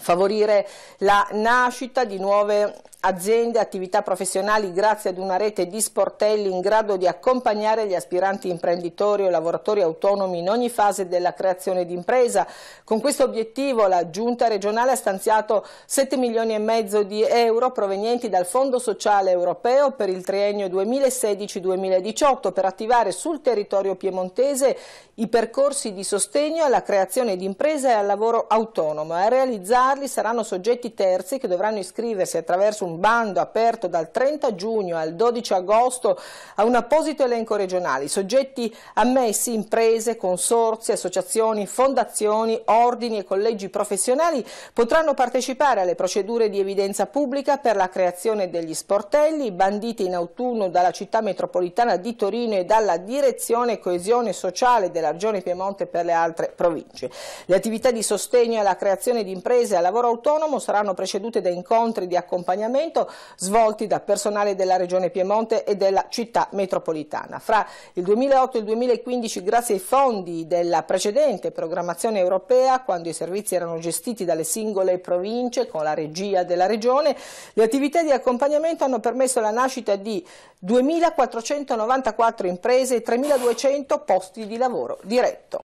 favorire la nascita di nuove aziende, attività professionali grazie ad una rete di sportelli in grado di accompagnare gli aspiranti imprenditori o lavoratori autonomi in ogni fase della creazione d'impresa. Con questo obiettivo la Giunta regionale ha stanziato 7 milioni e mezzo di euro provenienti dal Fondo Sociale Europeo per il triennio 2016-2018 per attivare sul territorio piemontese i percorsi di sostegno alla creazione d'impresa e al lavoro autonomo. A realizzarli saranno soggetti terzi che dovranno iscriversi attraverso un un bando aperto dal 30 giugno al 12 agosto a un apposito elenco regionale. soggetti ammessi, imprese, consorzi, associazioni, fondazioni, ordini e collegi professionali potranno partecipare alle procedure di evidenza pubblica per la creazione degli sportelli banditi in autunno dalla città metropolitana di Torino e dalla direzione coesione sociale della Regione Piemonte per le altre province. Le attività di sostegno alla creazione di imprese e al lavoro autonomo saranno precedute da incontri di accompagnamento approfondimento svolti da personale della Regione Piemonte e della città metropolitana. Fra il 2008 e il 2015, grazie ai fondi della precedente programmazione europea, quando i servizi erano gestiti dalle singole province con la regia della Regione, le attività di accompagnamento hanno permesso la nascita di 2.494 imprese e 3.200 posti di lavoro diretto.